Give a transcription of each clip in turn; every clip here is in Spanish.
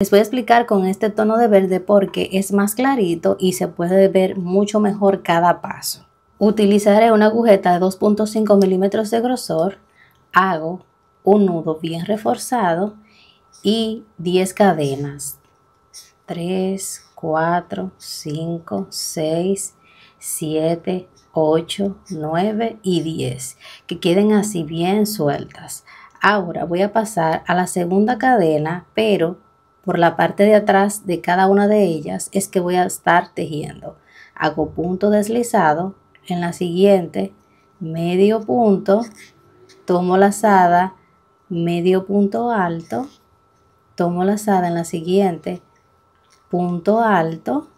Les voy a explicar con este tono de verde porque es más clarito y se puede ver mucho mejor cada paso. Utilizaré una agujeta de 2.5 milímetros de grosor, hago un nudo bien reforzado y 10 cadenas. 3, 4, 5, 6, 7, 8, 9 y 10, que queden así bien sueltas. Ahora voy a pasar a la segunda cadena, pero por la parte de atrás de cada una de ellas es que voy a estar tejiendo. Hago punto deslizado, en la siguiente medio punto, tomo lazada, medio punto alto, tomo lazada en la siguiente, punto alto,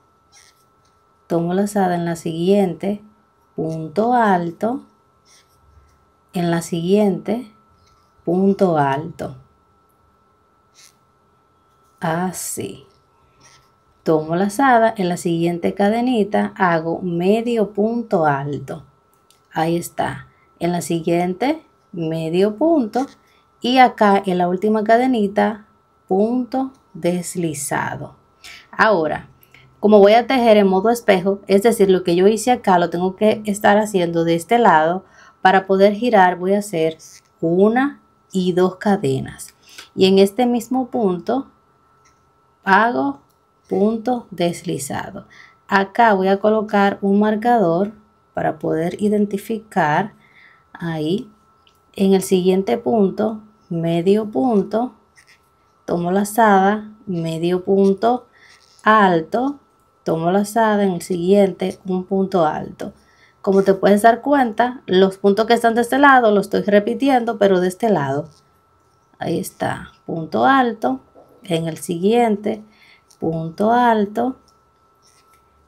tomo lazada en la siguiente, punto alto, en la siguiente, punto alto así. Tomo la lazada, en la siguiente cadenita hago medio punto alto. Ahí está. En la siguiente, medio punto. Y acá en la última cadenita, punto deslizado. Ahora, como voy a tejer en modo espejo, es decir, lo que yo hice acá lo tengo que estar haciendo de este lado. Para poder girar voy a hacer una y dos cadenas. Y en este mismo punto hago punto deslizado. Acá voy a colocar un marcador para poder identificar ahí. En el siguiente punto, medio punto, tomo lazada, medio punto alto, tomo lazada, en el siguiente un punto alto. Como te puedes dar cuenta, los puntos que están de este lado los estoy repitiendo, pero de este lado. Ahí está, punto alto, en el siguiente punto alto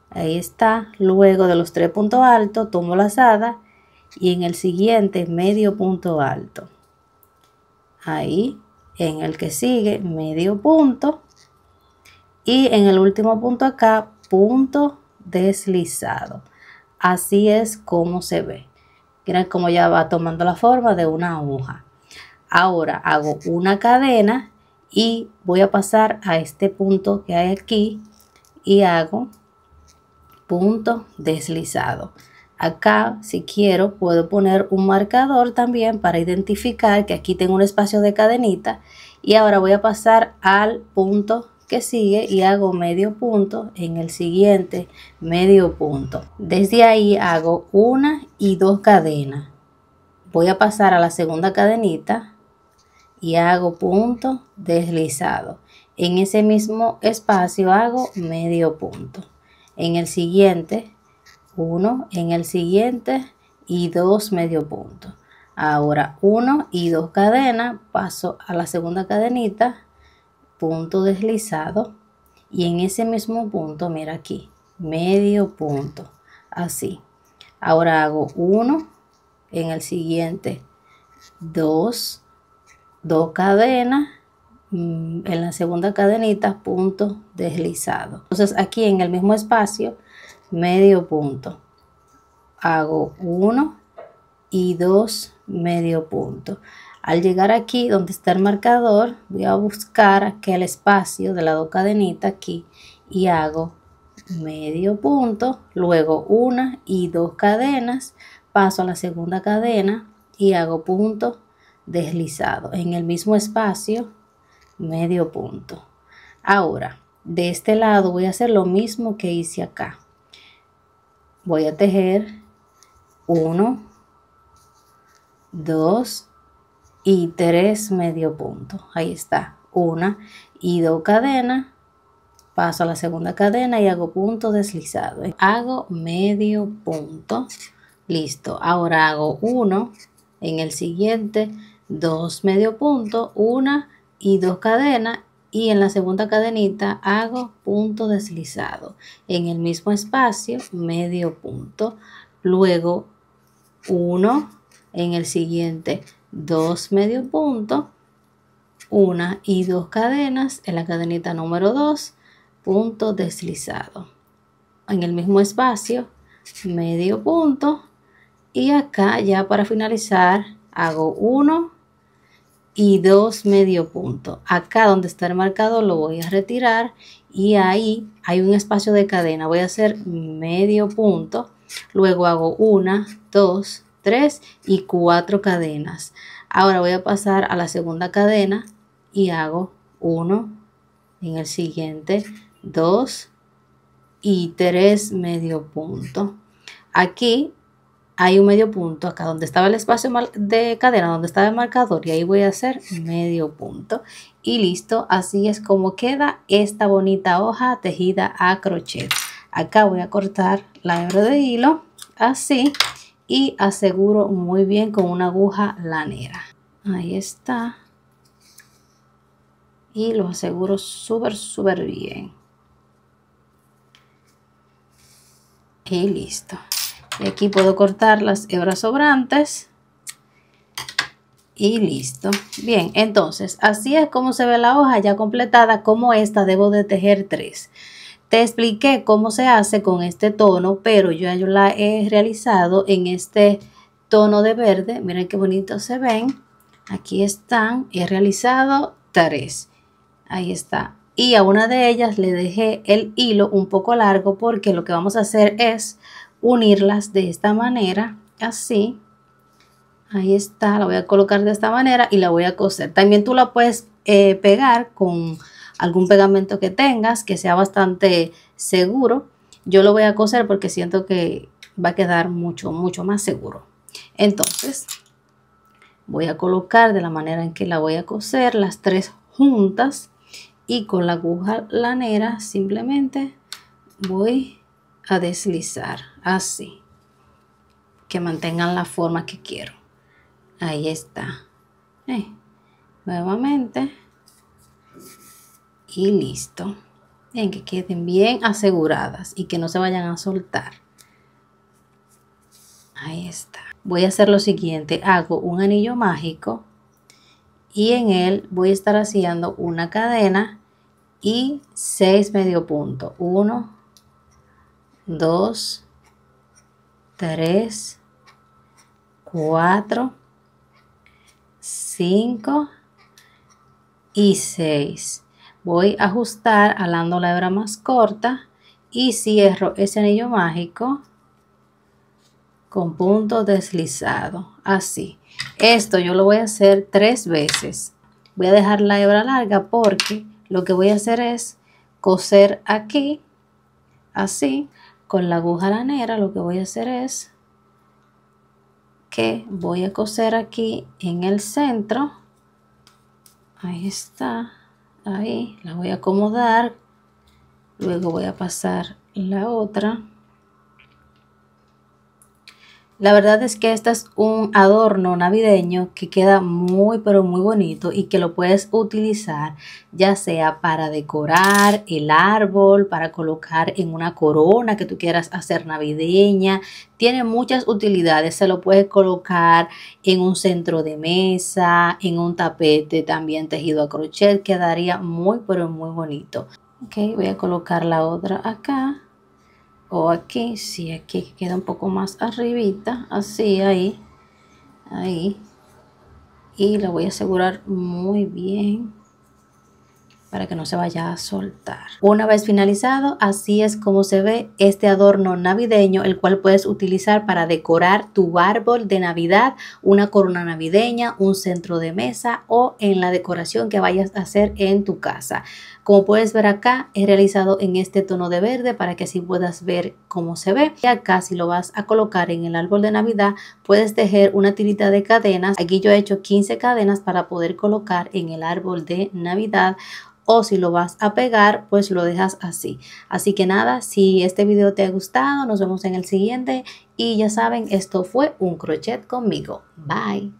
ahí está luego de los tres puntos altos tomo lazada y en el siguiente medio punto alto ahí en el que sigue medio punto y en el último punto acá punto deslizado así es como se ve miren como ya va tomando la forma de una hoja ahora hago una cadena y voy a pasar a este punto que hay aquí y hago punto deslizado acá si quiero puedo poner un marcador también para identificar que aquí tengo un espacio de cadenita y ahora voy a pasar al punto que sigue y hago medio punto en el siguiente medio punto desde ahí hago una y dos cadenas voy a pasar a la segunda cadenita y hago punto deslizado. En ese mismo espacio hago medio punto. En el siguiente, uno, en el siguiente y dos medio punto Ahora uno y dos cadenas, paso a la segunda cadenita, punto deslizado y en ese mismo punto, mira aquí, medio punto, así. Ahora hago uno, en el siguiente dos dos cadenas mm, en la segunda cadenita punto deslizado entonces aquí en el mismo espacio medio punto hago uno y dos medio punto al llegar aquí donde está el marcador voy a buscar aquel espacio de la dos cadenita aquí y hago medio punto luego una y dos cadenas paso a la segunda cadena y hago punto deslizado en el mismo espacio medio punto ahora de este lado voy a hacer lo mismo que hice acá voy a tejer 1 2 y 3 medio punto ahí está una y dos cadenas paso a la segunda cadena y hago punto deslizado hago medio punto listo ahora hago uno en el siguiente dos medio punto, una y dos cadenas y en la segunda cadenita hago punto deslizado. En el mismo espacio, medio punto, luego 1, en el siguiente dos medio punto, una y dos cadenas, en la cadenita número 2, punto deslizado. En el mismo espacio, medio punto y acá ya para finalizar hago uno y dos medio punto. Acá donde está el marcado lo voy a retirar y ahí hay un espacio de cadena. Voy a hacer medio punto, luego hago una, dos, tres y cuatro cadenas. Ahora voy a pasar a la segunda cadena y hago uno en el siguiente, dos y tres medio punto. Aquí hay un medio punto acá donde estaba el espacio de cadena, donde estaba el marcador y ahí voy a hacer medio punto y listo, así es como queda esta bonita hoja tejida a crochet. Acá voy a cortar la hebra de hilo así y aseguro muy bien con una aguja lanera. Ahí está. Y lo aseguro súper, súper bien. Y listo. Y aquí puedo cortar las hebras sobrantes. Y listo. Bien, entonces, así es como se ve la hoja ya completada. Como esta debo de tejer tres. Te expliqué cómo se hace con este tono, pero yo ya la he realizado en este tono de verde. Miren qué bonito se ven. Aquí están. He realizado tres. Ahí está. Y a una de ellas le dejé el hilo un poco largo porque lo que vamos a hacer es unirlas de esta manera, así. Ahí está, la voy a colocar de esta manera y la voy a coser. También tú la puedes eh, pegar con algún pegamento que tengas que sea bastante seguro. Yo lo voy a coser porque siento que va a quedar mucho, mucho más seguro. Entonces, voy a colocar de la manera en que la voy a coser las tres juntas y con la aguja lanera simplemente voy a deslizar así. Que mantengan la forma que quiero. Ahí está. Eh, nuevamente. Y listo. Bien, que queden bien aseguradas y que no se vayan a soltar. Ahí está. Voy a hacer lo siguiente. Hago un anillo mágico y en él voy a estar haciendo una cadena y seis medio punto. uno 2, 3, 4, 5 y 6. Voy a ajustar alando la hebra más corta y cierro ese anillo mágico con punto deslizado. Así. Esto yo lo voy a hacer tres veces. Voy a dejar la hebra larga porque lo que voy a hacer es coser aquí, así, con la aguja lanera lo que voy a hacer es que voy a coser aquí en el centro ahí está ahí la voy a acomodar luego voy a pasar la otra la verdad es que este es un adorno navideño que queda muy pero muy bonito y que lo puedes utilizar ya sea para decorar el árbol, para colocar en una corona que tú quieras hacer navideña. Tiene muchas utilidades, se lo puedes colocar en un centro de mesa, en un tapete también tejido a crochet, quedaría muy pero muy bonito. Ok, voy a colocar la otra acá aquí, si sí, aquí queda un poco más arribita, así, ahí, ahí, y lo voy a asegurar muy bien para que no se vaya a soltar. Una vez finalizado, así es como se ve este adorno navideño, el cual puedes utilizar para decorar tu árbol de Navidad, una corona navideña, un centro de mesa o en la decoración que vayas a hacer en tu casa. Como puedes ver acá, he realizado en este tono de verde para que así puedas ver cómo se ve. Y acá si lo vas a colocar en el árbol de Navidad, puedes tejer una tirita de cadenas. Aquí yo he hecho 15 cadenas para poder colocar en el árbol de Navidad o si lo vas a pegar, pues lo dejas así. Así que nada, si este video te ha gustado, nos vemos en el siguiente. Y ya saben, esto fue un crochet conmigo. Bye.